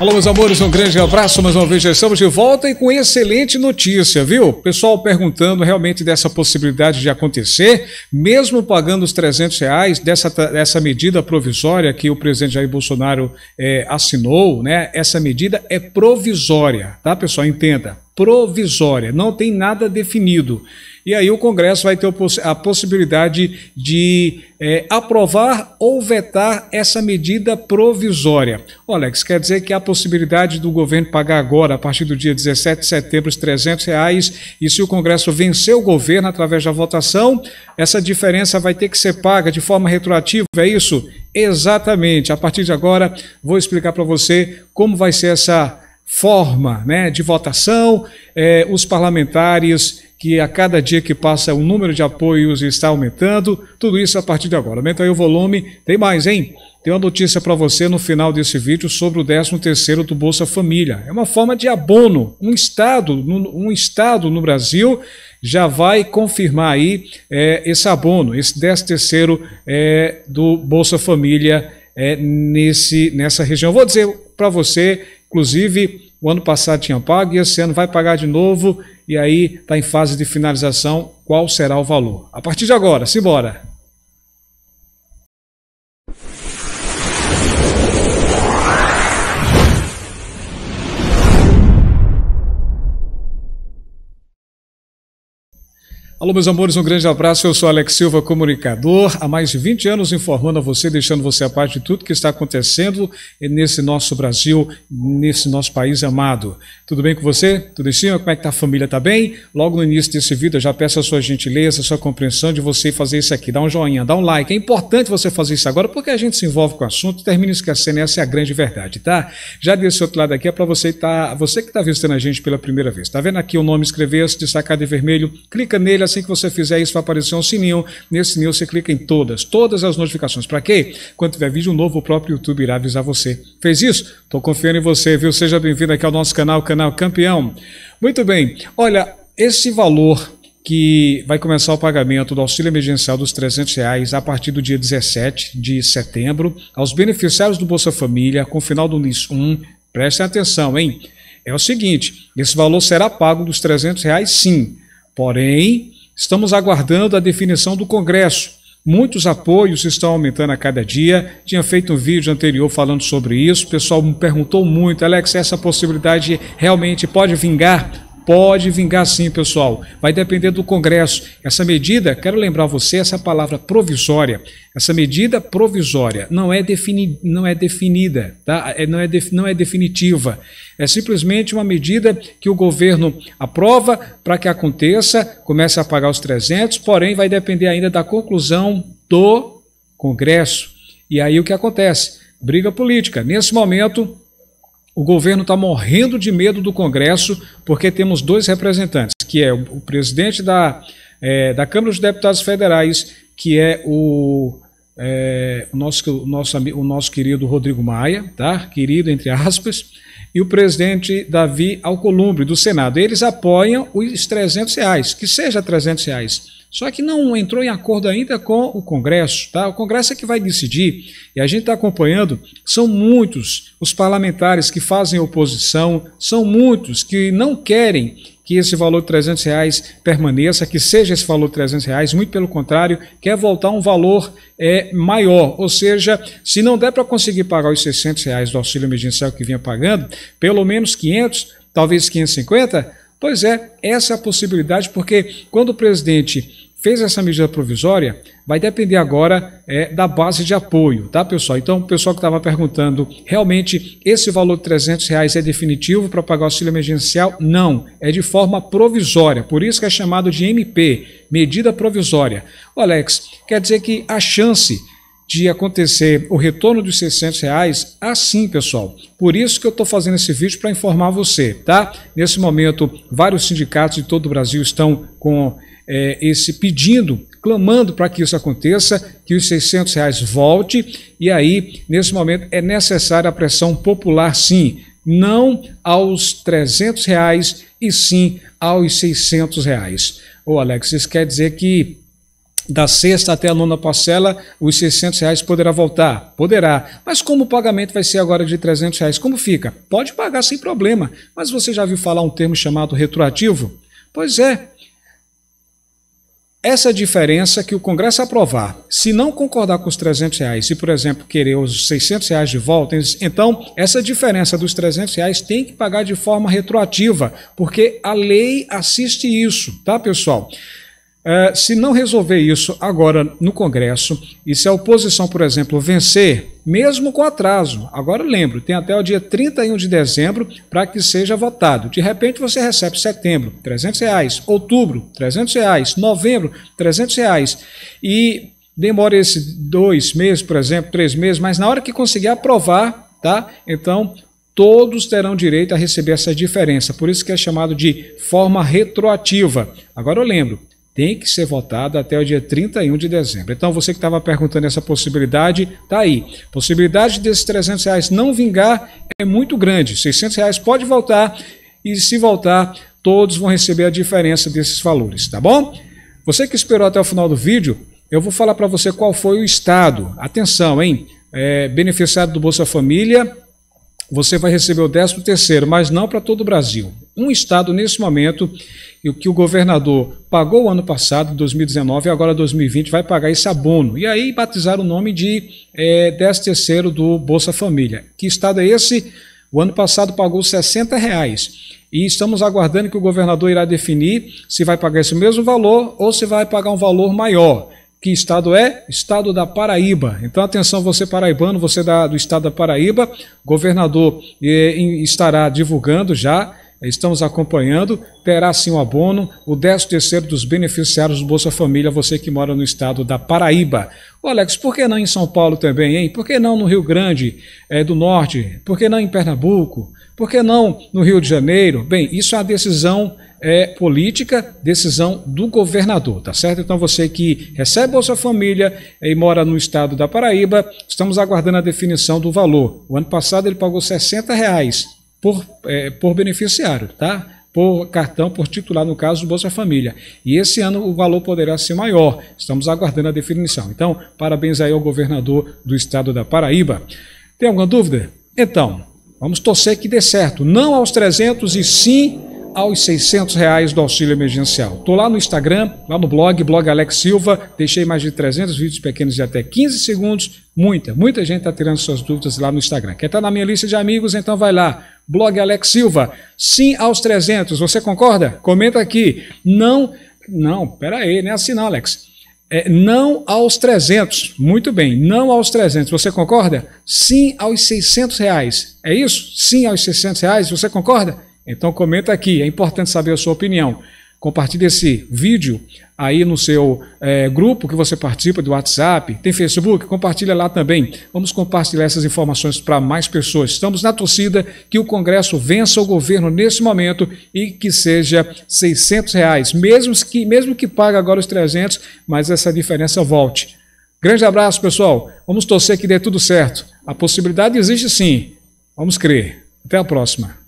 Alô, meus amores, um grande abraço. Mais uma vez já estamos de volta e com excelente notícia, viu? Pessoal perguntando realmente dessa possibilidade de acontecer, mesmo pagando os 300 reais dessa, dessa medida provisória que o presidente Jair Bolsonaro é, assinou, né? Essa medida é provisória, tá, pessoal? Entenda provisória, não tem nada definido. E aí o Congresso vai ter a possibilidade de é, aprovar ou vetar essa medida provisória. Ô Alex, quer dizer que há possibilidade do governo pagar agora, a partir do dia 17 de setembro, os 300 reais, e se o Congresso vencer o governo através da votação, essa diferença vai ter que ser paga de forma retroativa, é isso? Exatamente. A partir de agora, vou explicar para você como vai ser essa forma né, de votação, é, os parlamentares que a cada dia que passa o número de apoios está aumentando, tudo isso a partir de agora. Aumenta aí o volume, tem mais, hein? Tem uma notícia para você no final desse vídeo sobre o 13º do Bolsa Família. É uma forma de abono. Um estado, um estado no Brasil já vai confirmar aí é, esse abono, esse 13º é, do Bolsa Família é, nesse, nessa região. Vou dizer para você Inclusive, o ano passado tinha pago e esse ano vai pagar de novo, e aí está em fase de finalização qual será o valor. A partir de agora, simbora! Alô, meus amores, um grande abraço. Eu sou Alex Silva, comunicador, há mais de 20 anos informando a você, deixando você a parte de tudo que está acontecendo nesse nosso Brasil, nesse nosso país amado. Tudo bem com você? Tudo em cima? Como é que tá a família? Tá bem? Logo no início desse vídeo, eu já peço a sua gentileza, a sua compreensão de você fazer isso aqui. Dá um joinha, dá um like. É importante você fazer isso agora porque a gente se envolve com o assunto e termina esquecendo. Essa é a grande verdade, tá? Já desse outro lado aqui é para você, tá, você que está visitando a gente pela primeira vez. Tá vendo aqui o nome escrever-se, destacado em vermelho? Clica nele, assim que você fizer isso, vai aparecer um sininho. Nesse sininho você clica em todas, todas as notificações. Para quê? Quando tiver vídeo novo, o próprio YouTube irá avisar você. Fez isso? Estou confiando em você, viu? Seja bem-vindo aqui ao nosso canal, Canal Campeão. Muito bem, olha, esse valor que vai começar o pagamento do auxílio emergencial dos 300 reais a partir do dia 17 de setembro aos beneficiários do Bolsa Família com final do NIS 1. Prestem atenção, hein? É o seguinte, esse valor será pago dos 300 reais sim, porém Estamos aguardando a definição do Congresso. Muitos apoios estão aumentando a cada dia. Tinha feito um vídeo anterior falando sobre isso. O pessoal me perguntou muito: Alex, essa possibilidade realmente pode vingar? Pode vingar sim, pessoal. Vai depender do Congresso. Essa medida, quero lembrar você, essa palavra provisória, essa medida provisória não é, defini não é definida, tá? É, não, é não é definitiva. É simplesmente uma medida que o governo aprova para que aconteça, comece a pagar os 300, porém vai depender ainda da conclusão do Congresso. E aí o que acontece? Briga política. Nesse momento, o governo está morrendo de medo do Congresso, porque temos dois representantes, que é o presidente da, é, da Câmara dos Deputados Federais, que é o, é, o, nosso, o, nosso, o nosso querido Rodrigo Maia, tá? querido entre aspas, e o presidente Davi Alcolumbre, do Senado. Eles apoiam os 300 reais, que seja 300 reais. Só que não entrou em acordo ainda com o Congresso. Tá? O Congresso é que vai decidir, e a gente está acompanhando, são muitos os parlamentares que fazem oposição, são muitos que não querem que esse valor de 300 reais permaneça, que seja esse valor de 300 reais, muito pelo contrário, quer voltar um valor é, maior, ou seja, se não der para conseguir pagar os 600 reais do auxílio emergencial que vinha pagando, pelo menos 500, talvez 550, pois é, essa é a possibilidade, porque quando o presidente fez essa medida provisória, vai depender agora é, da base de apoio, tá, pessoal? Então, o pessoal que estava perguntando, realmente esse valor de 300 reais é definitivo para pagar o auxílio emergencial? Não, é de forma provisória, por isso que é chamado de MP, medida provisória. O Alex, quer dizer que a chance de acontecer o retorno dos 600 reais, assim, pessoal. Por isso que eu estou fazendo esse vídeo para informar você, tá? Nesse momento, vários sindicatos de todo o Brasil estão com é, esse pedindo, clamando para que isso aconteça, que os 600 reais volte, e aí, nesse momento, é necessária a pressão popular, sim, não aos 300 reais, e sim aos 600 reais. Ô Alex, isso quer dizer que da sexta até a nona parcela, os 600 reais poderá voltar? Poderá. Mas como o pagamento vai ser agora de 300 reais, como fica? Pode pagar sem problema. Mas você já viu falar um termo chamado retroativo? Pois é, essa é diferença que o Congresso aprovar, se não concordar com os 300 reais, se por exemplo querer os 600 reais de volta, então essa é diferença dos 300 reais tem que pagar de forma retroativa, porque a lei assiste isso, tá pessoal? É, se não resolver isso agora no Congresso, e se a oposição, por exemplo, vencer, mesmo com atraso, agora lembro, tem até o dia 31 de dezembro para que seja votado. De repente você recebe setembro, 300 reais, outubro, 300 reais, novembro, 300 reais, e demora esse dois meses, por exemplo, três meses, mas na hora que conseguir aprovar, tá? Então todos terão direito a receber essa diferença. Por isso que é chamado de forma retroativa. Agora eu lembro, tem que ser votado até o dia 31 de dezembro. Então, você que estava perguntando essa possibilidade, está aí. Possibilidade desses 300 reais não vingar é muito grande. 600 reais pode voltar e se voltar, todos vão receber a diferença desses valores, tá bom? Você que esperou até o final do vídeo, eu vou falar para você qual foi o estado. Atenção, hein? É, beneficiário do Bolsa Família, você vai receber o 13 terceiro, mas não para todo o Brasil. Um estado, nesse momento, e o que o governador pagou o ano passado, 2019, e agora 2020, vai pagar esse abono. E aí batizaram o nome de é, terceiro do Bolsa Família. Que estado é esse? O ano passado pagou 60 reais. E estamos aguardando que o governador irá definir se vai pagar esse mesmo valor ou se vai pagar um valor maior. Que estado é? Estado da Paraíba. Então, atenção, você paraibano, você da, do estado da Paraíba, governador eh, estará divulgando já estamos acompanhando, terá sim o um abono, o 13º dos beneficiários do Bolsa Família, você que mora no estado da Paraíba. Ô Alex, por que não em São Paulo também, hein? Por que não no Rio Grande é, do Norte? Por que não em Pernambuco? Por que não no Rio de Janeiro? Bem, isso é a decisão é, política, decisão do governador, tá certo? Então você que recebe Bolsa Família e mora no estado da Paraíba, estamos aguardando a definição do valor. O ano passado ele pagou 60 reais por, é, por beneficiário, tá? por cartão, por titular, no caso do Bolsa Família. E esse ano o valor poderá ser maior. Estamos aguardando a definição. Então, parabéns aí ao governador do estado da Paraíba. Tem alguma dúvida? Então, vamos torcer que dê certo. Não aos 300 e sim aos 600 reais do auxílio emergencial. Estou lá no Instagram, lá no blog, blog Alex Silva, deixei mais de 300 vídeos pequenos de até 15 segundos, muita, muita gente está tirando suas dúvidas lá no Instagram. Quer estar tá na minha lista de amigos? Então vai lá, Blog Alex Silva. Sim aos 300. Você concorda? Comenta aqui. Não, não, pera aí, não é assim não, Alex. É, não aos 300. Muito bem, não aos 300. Você concorda? Sim aos 600 reais. É isso? Sim aos 600 reais. Você concorda? Então comenta aqui. É importante saber a sua opinião. Compartilhe esse vídeo aí no seu é, grupo que você participa do WhatsApp, tem Facebook, compartilha lá também. Vamos compartilhar essas informações para mais pessoas. Estamos na torcida que o Congresso vença o governo nesse momento e que seja 600 reais, mesmo que, mesmo que pague agora os 300, mas essa diferença volte. Grande abraço, pessoal. Vamos torcer que dê tudo certo. A possibilidade existe sim. Vamos crer. Até a próxima.